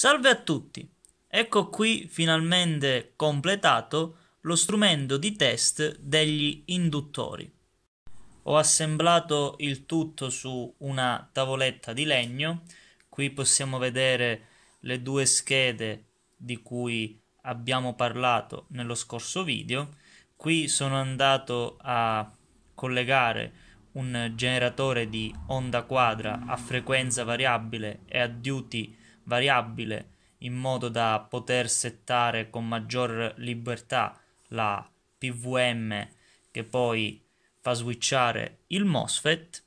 Salve a tutti! Ecco qui finalmente completato lo strumento di test degli induttori. Ho assemblato il tutto su una tavoletta di legno. Qui possiamo vedere le due schede di cui abbiamo parlato nello scorso video. Qui sono andato a collegare un generatore di onda quadra a frequenza variabile e a duty variabile in modo da poter settare con maggior libertà la PVM che poi fa switchare il MOSFET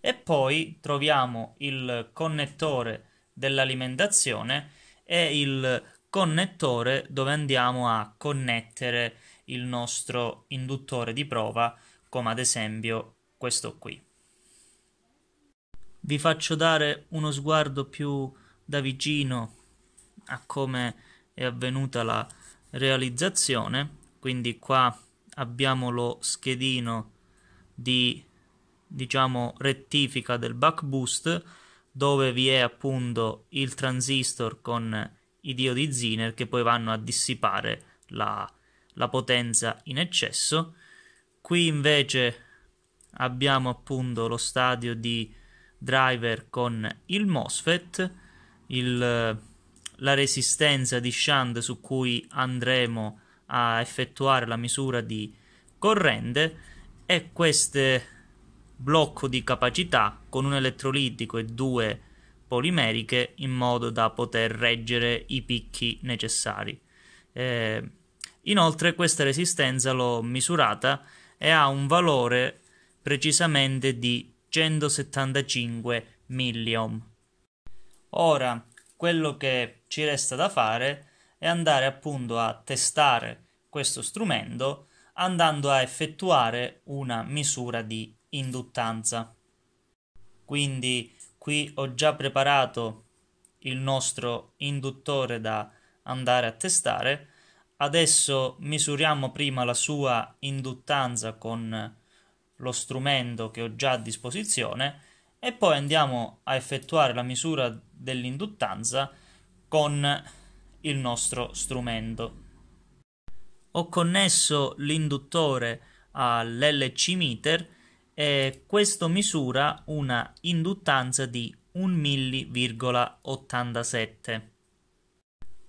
e poi troviamo il connettore dell'alimentazione e il connettore dove andiamo a connettere il nostro induttore di prova come ad esempio questo qui. Vi faccio dare uno sguardo più da vicino a come è avvenuta la realizzazione quindi qua abbiamo lo schedino di diciamo rettifica del back boost dove vi è appunto il transistor con i diodi Zener che poi vanno a dissipare la, la potenza in eccesso qui invece abbiamo appunto lo stadio di driver con il MOSFET il, la resistenza di shunt su cui andremo a effettuare la misura di corrente e questo blocco di capacità con un elettrolitico e due polimeriche in modo da poter reggere i picchi necessari. Eh, inoltre questa resistenza l'ho misurata e ha un valore precisamente di 175 milliohm. Ora quello che ci resta da fare è andare appunto a testare questo strumento andando a effettuare una misura di induttanza. Quindi qui ho già preparato il nostro induttore da andare a testare. Adesso misuriamo prima la sua induttanza con lo strumento che ho già a disposizione e poi andiamo a effettuare la misura dell'induttanza con il nostro strumento. Ho connesso l'induttore all'LC meter e questo misura una induttanza di 1,87.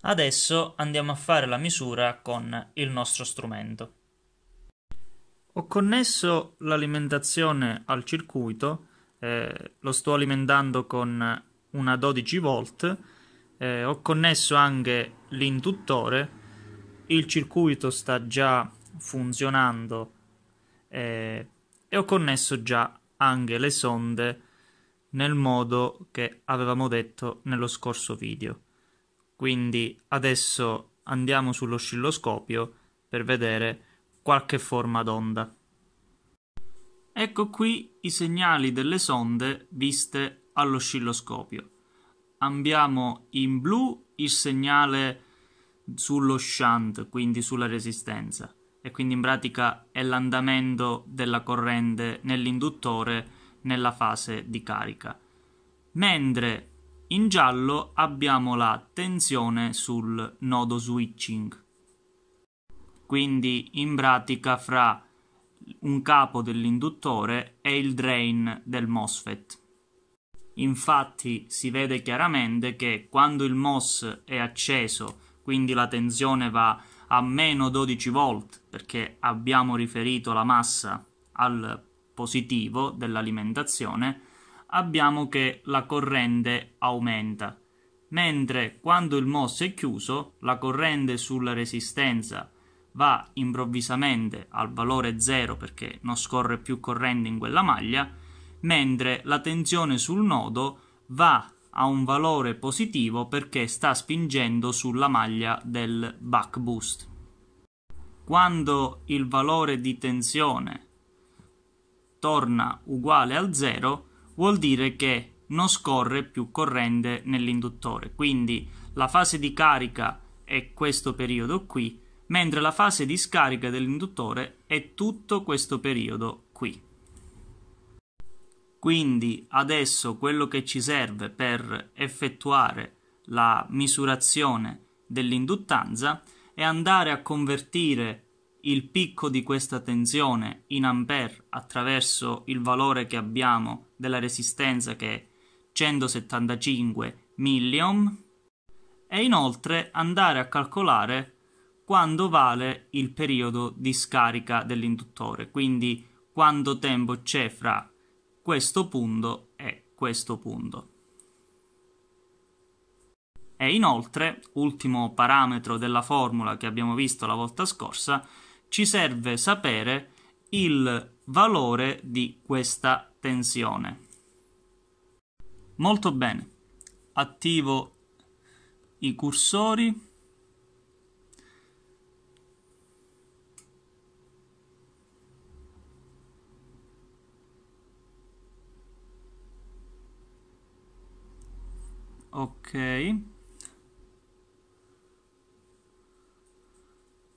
Adesso andiamo a fare la misura con il nostro strumento. Ho connesso l'alimentazione al circuito, eh, lo sto alimentando con una 12 volt. Eh, ho connesso anche l'induttore. Il circuito sta già funzionando eh, e ho connesso già anche le sonde nel modo che avevamo detto nello scorso video. Quindi adesso andiamo sull'oscilloscopio per vedere qualche forma d'onda. Ecco qui i segnali delle sonde viste all'oscilloscopio. Abbiamo in blu il segnale sullo shunt, quindi sulla resistenza, e quindi in pratica è l'andamento della corrente nell'induttore nella fase di carica. Mentre in giallo abbiamo la tensione sul nodo switching, quindi in pratica fra un capo dell'induttore e il drain del MOSFET. Infatti si vede chiaramente che quando il MOS è acceso, quindi la tensione va a meno 12 volt perché abbiamo riferito la massa al positivo dell'alimentazione, abbiamo che la corrente aumenta. Mentre quando il MOS è chiuso, la corrente sulla resistenza va improvvisamente al valore 0 perché non scorre più corrente in quella maglia mentre la tensione sul nodo va a un valore positivo perché sta spingendo sulla maglia del back boost. Quando il valore di tensione torna uguale al 0 vuol dire che non scorre più corrente nell'induttore, quindi la fase di carica è questo periodo qui, mentre la fase di scarica dell'induttore è tutto questo periodo qui. Quindi adesso quello che ci serve per effettuare la misurazione dell'induttanza è andare a convertire il picco di questa tensione in ampere attraverso il valore che abbiamo della resistenza che è 175 milliohm e inoltre andare a calcolare quando vale il periodo di scarica dell'induttore, quindi quanto tempo c'è fra questo punto e questo punto. E inoltre, ultimo parametro della formula che abbiamo visto la volta scorsa, ci serve sapere il valore di questa tensione. Molto bene, attivo i cursori ok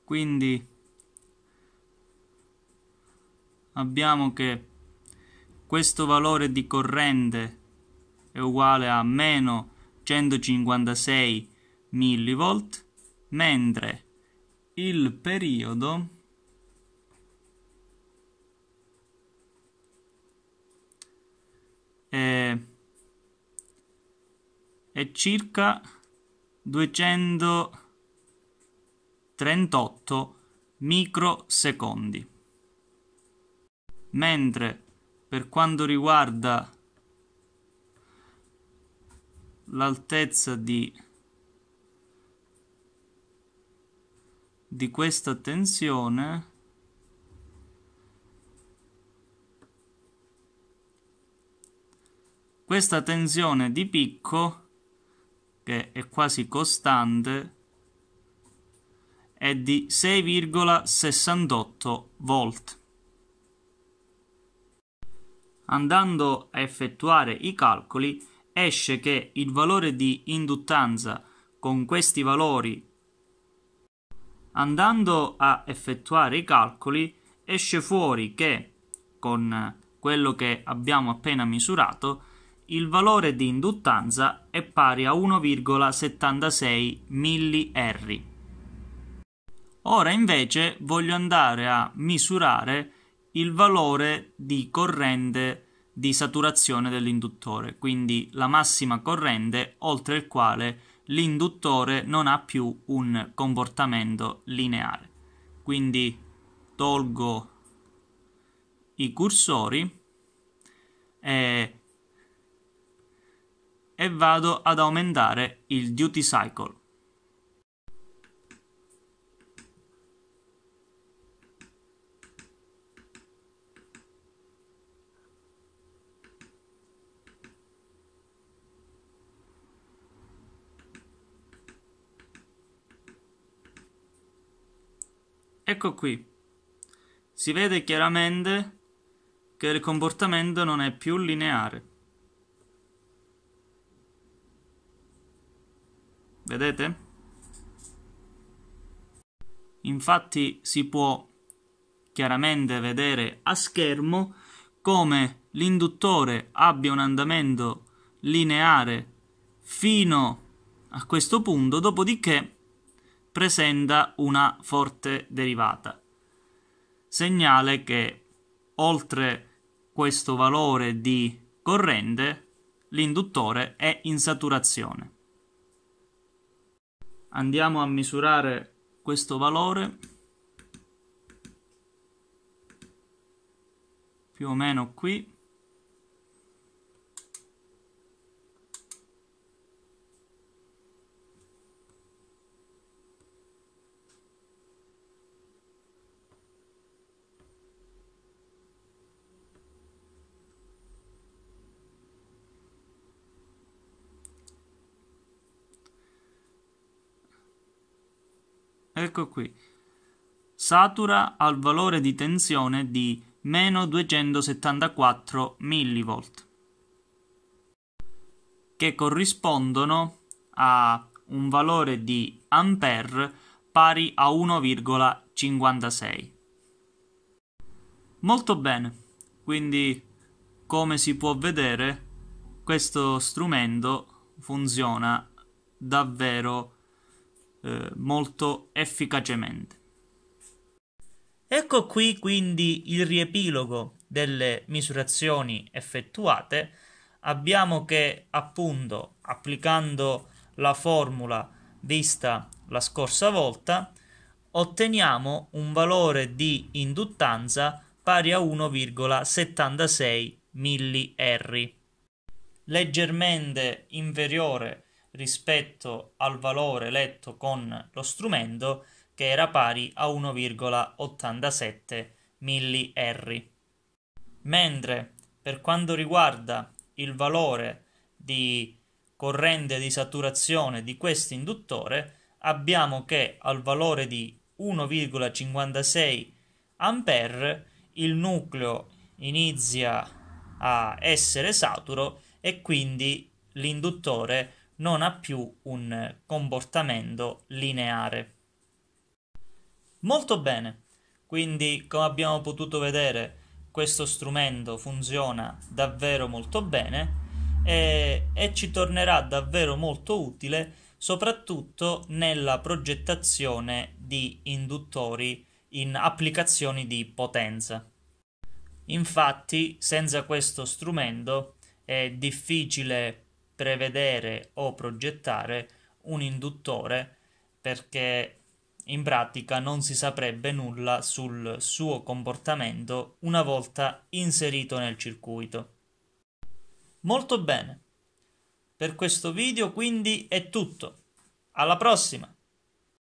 quindi abbiamo che questo valore di corrente è uguale a meno 156 millivolt mentre il periodo è è circa 238 microsecondi. Mentre per quanto riguarda l'altezza di, di questa tensione questa tensione di picco che è quasi costante, è di 6,68 volt. Andando a effettuare i calcoli esce che il valore di induttanza con questi valori andando a effettuare i calcoli esce fuori che con quello che abbiamo appena misurato il valore di induttanza è pari a 1,76 mH. Ora invece voglio andare a misurare il valore di corrente di saturazione dell'induttore, quindi la massima corrente oltre il quale l'induttore non ha più un comportamento lineare. Quindi tolgo i cursori e e vado ad aumentare il duty cycle. Ecco qui, si vede chiaramente che il comportamento non è più lineare. vedete? Infatti si può chiaramente vedere a schermo come l'induttore abbia un andamento lineare fino a questo punto, dopodiché presenta una forte derivata. Segnale che oltre questo valore di corrente l'induttore è in saturazione andiamo a misurare questo valore più o meno qui Ecco qui. Satura al valore di tensione di meno 274 millivolt, che corrispondono a un valore di ampere pari a 1,56. Molto bene, quindi come si può vedere questo strumento funziona davvero bene. Eh, molto efficacemente. Ecco qui quindi il riepilogo delle misurazioni effettuate. Abbiamo che appunto applicando la formula vista la scorsa volta otteniamo un valore di induttanza pari a 1,76 milliR, leggermente inferiore rispetto al valore letto con lo strumento che era pari a 1,87 milliherry. Mentre per quanto riguarda il valore di corrente di saturazione di questo induttore abbiamo che al valore di 1,56 A il nucleo inizia a essere saturo e quindi l'induttore non ha più un comportamento lineare. Molto bene, quindi come abbiamo potuto vedere questo strumento funziona davvero molto bene e, e ci tornerà davvero molto utile soprattutto nella progettazione di induttori in applicazioni di potenza. Infatti, senza questo strumento è difficile prevedere o progettare un induttore perché in pratica non si saprebbe nulla sul suo comportamento una volta inserito nel circuito. Molto bene. Per questo video quindi è tutto. Alla prossima!